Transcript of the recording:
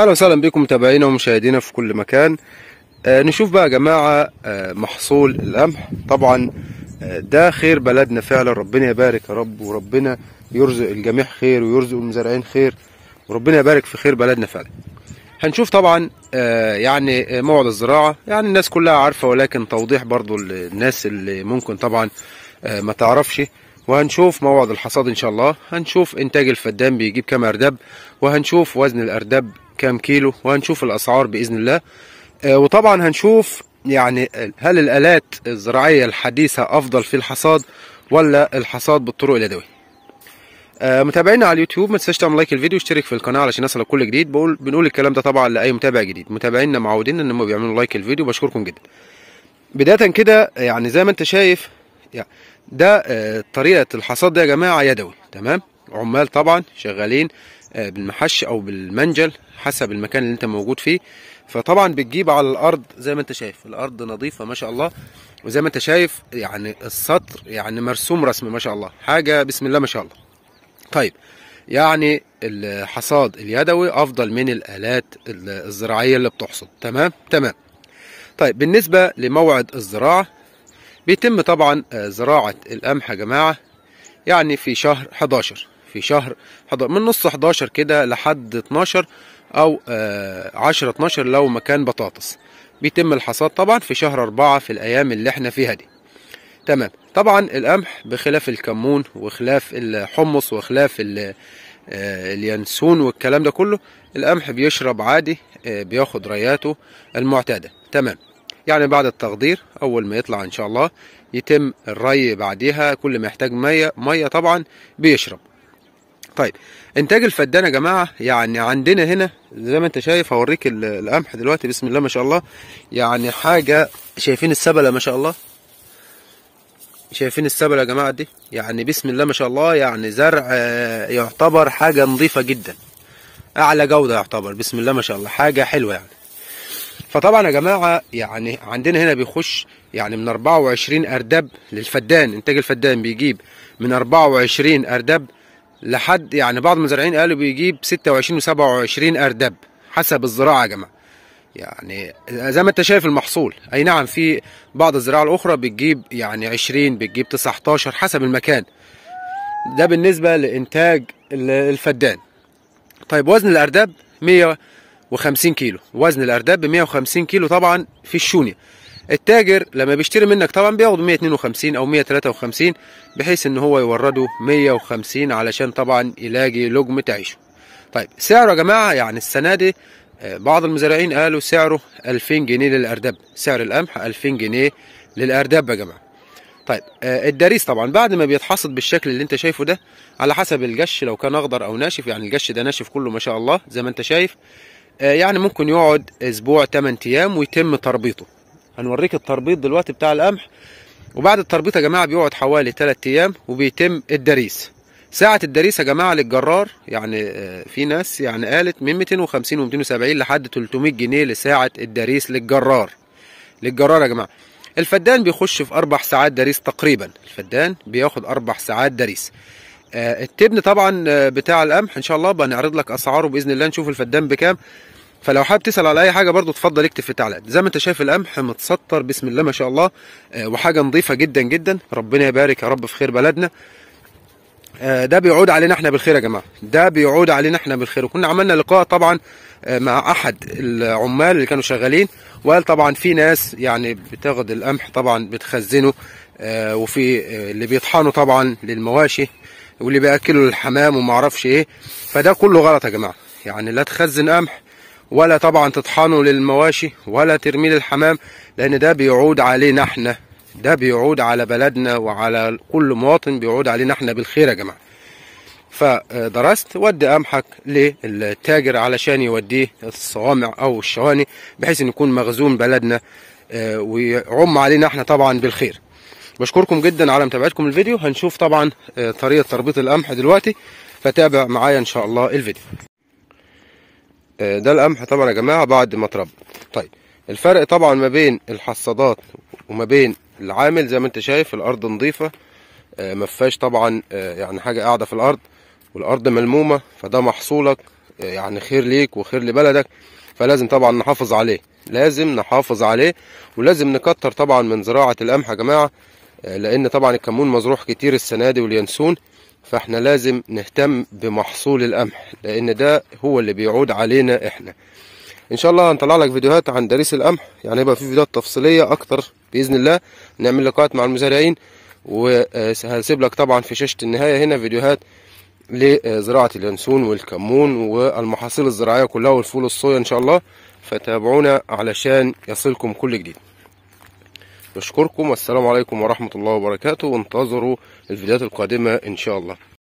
اهلا وسهلا بكم متابعينا ومشاهدينا في كل مكان آه نشوف بقى يا جماعه آه محصول القمح طبعا آه ده خير بلدنا فعلا ربنا يبارك يا رب وربنا يرزق الجميع خير ويرزق المزارعين خير وربنا يبارك في خير بلدنا فعلا هنشوف طبعا آه، يعني آه، موعد الزراعه يعني الناس كلها عارفه ولكن توضيح برضو للناس اللي ممكن طبعا آه، ما تعرفش وهنشوف موعد الحصاد ان شاء الله هنشوف انتاج الفدان بيجيب كام ارداب وهنشوف وزن الارداب كام كيلو وهنشوف الاسعار باذن الله آه، وطبعا هنشوف يعني هل الالات الزراعيه الحديثه افضل في الحصاد ولا الحصاد بالطرق اليدويه آه، متابعينا على اليوتيوب ما تنساش تعمل لايك الفيديو واشترك في القناه علشان يصلك كل جديد بقول بنقول الكلام ده طبعا لاي متابع جديد متابعينا معودين ان هم بيعملوا لايك الفيديو بشكركم جدا بدايه كده يعني زي ما انت شايف ده آه، طريقه الحصاد ده يا جماعه يدوي تمام عمال طبعا شغالين آه، بالمحش او بالمنجل حسب المكان اللي انت موجود فيه فطبعا بتجيب على الارض زي ما انت شايف الارض نظيفه ما شاء الله وزي ما انت شايف يعني السطر يعني مرسوم رسم ما شاء الله حاجه بسم الله ما شاء الله طيب يعني الحصاد اليدوي افضل من الالات الزراعيه اللي بتحصد تمام تمام طيب بالنسبه لموعد الزراعه بيتم طبعا آه، زراعه القمح يا جماعه يعني في شهر 11 في شهر من نص 11 كده لحد 12 او 10 آه، 12 لو مكان بطاطس بيتم الحصاد طبعا في شهر أربعة في الأيام اللي احنا فيها دي تمام طبعا القمح بخلاف الكمون وخلاف الحمص وخلاف آه، اليانسون والكلام ده كله القمح بيشرب عادي آه، بياخد رياته المعتادة تمام يعني بعد التقدير أول ما يطلع إن شاء الله يتم الري بعديها كل ما يحتاج مية مية طبعا بيشرب طيب انتاج الفدان يا جماعه يعني عندنا هنا زي ما انت شايف هوريك القمح دلوقتي بسم الله ما شاء الله يعني حاجه شايفين السبله ما شاء الله شايفين السبله يا جماعه دي يعني بسم الله ما شاء الله يعني زرع آه، يعتبر حاجه نظيفه جدا اعلى جوده يعتبر بسم الله ما شاء الله حاجه حلوه يعني فطبعا يا جماعه يعني عندنا هنا بيخش يعني من 24 ارداب للفدان انتاج الفدان بيجيب من 24 ارداب لحد يعني بعض المزارعين قالوا بيجيب 26 و27 اردب حسب الزراعه يا جماعه يعني زي ما انت شايف المحصول اي نعم في بعض الزراعه الاخرى بتجيب يعني 20 بتجيب 19 حسب المكان ده بالنسبه لانتاج الفدان طيب وزن الارداب 150 كيلو وزن الارداب ب 150 كيلو طبعا في الشونيه التاجر لما بيشتري منك طبعا بياخد 152 او 153 بحيث ان هو يورده 150 علشان طبعا يلاقي لقمه عيشه طيب سعره يا جماعه يعني السنه دي آه، بعض المزارعين قالوا سعره 2000 جنيه للاردب، سعر القمح 2000 جنيه للاردب يا جماعه طيب آه، الدريس طبعا بعد ما بيتحصد بالشكل اللي انت شايفه ده على حسب الجش لو كان اخضر او ناشف يعني الجش ده ناشف كله ما شاء الله زي ما انت شايف آه، يعني ممكن يقعد اسبوع 8 ايام ويتم تربيطه هنوريك التربيط دلوقتي بتاع القمح وبعد التربيط يا جماعه بيقعد حوالي 3 ايام وبيتم الدريس ساعة الدريس يا جماعة للجرار يعني آه، في ناس يعني قالت من 250 و 270 لحد 300 جنيه لساعة الدريس للجرار للجرار يا جماعة الفدان بيخش في أربع ساعات دريس تقريبا الفدان بياخد أربع ساعات دريس آه، التبن طبعا آه، بتاع القمح إن شاء الله بنعرض لك أسعاره بإذن الله نشوف الفدان بكام فلو حابب تسال على اي حاجه برضو اتفضل اكتب في التعليقات زي ما انت شايف القمح متسطر بسم الله ما شاء الله آه، وحاجه نظيفه جدا جدا ربنا يبارك يا رب في خير بلدنا آه، ده بيعود علينا احنا بالخير يا جماعه ده بيعود علينا احنا بالخير وكنا عملنا لقاء طبعا آه، مع احد العمال اللي كانوا شغالين وقال طبعا في ناس يعني بتاخد القمح طبعا بتخزنه وفي اللي بيطحنه طبعا للمواشي واللي بياكله للحمام وما اعرفش ايه فده كله غلط يا جماعه يعني لا تخزن قمح ولا طبعا تطحنوا للمواشي ولا ترميه للحمام لان ده بيعود علينا احنا ده بيعود على بلدنا وعلى كل مواطن بيعود علينا احنا بالخير يا جماعه فدرست ودي قمحك للتاجر علشان يوديه الصوامع او الشواني بحيث ان يكون مخزون بلدنا آه، ويعم علينا احنا طبعا بالخير بشكركم جدا على متابعتكم الفيديو هنشوف طبعا آه، طريقه تربيط القمح دلوقتي فتابع معايا ان شاء الله الفيديو آه، ده القمح طبعا يا جماعه بعد ما اتربى طيب الفرق طبعا ما بين الحصادات وما بين العامل زي ما انت شايف الارض نظيفه آه، ما فيهاش طبعا آه، يعني حاجه قاعده في الارض والارض ملمومه فده محصولك يعني خير ليك وخير لبلدك فلازم طبعا نحافظ عليه لازم نحافظ عليه ولازم نكتر طبعا من زراعه القمح يا جماعه لان طبعا الكمون مزروع كتير السنه دي واليانسون فاحنا لازم نهتم بمحصول القمح لان ده هو اللي بيعود علينا احنا ان شاء الله هنطلع لك فيديوهات عن دريس القمح يعني هيبقى في فيديوهات تفصيليه اكتر باذن الله نعمل لقاءات مع المزارعين وهسيب لك طبعا في شاشه النهايه هنا فيديوهات لزراعه اليانسون والكمون والمحاصيل الزراعيه كلها والفول والصويا ان شاء الله فتابعونا علشان يصلكم كل جديد بشكركم والسلام عليكم ورحمة الله وبركاته وانتظروا الفيديوهات القادمة ان شاء الله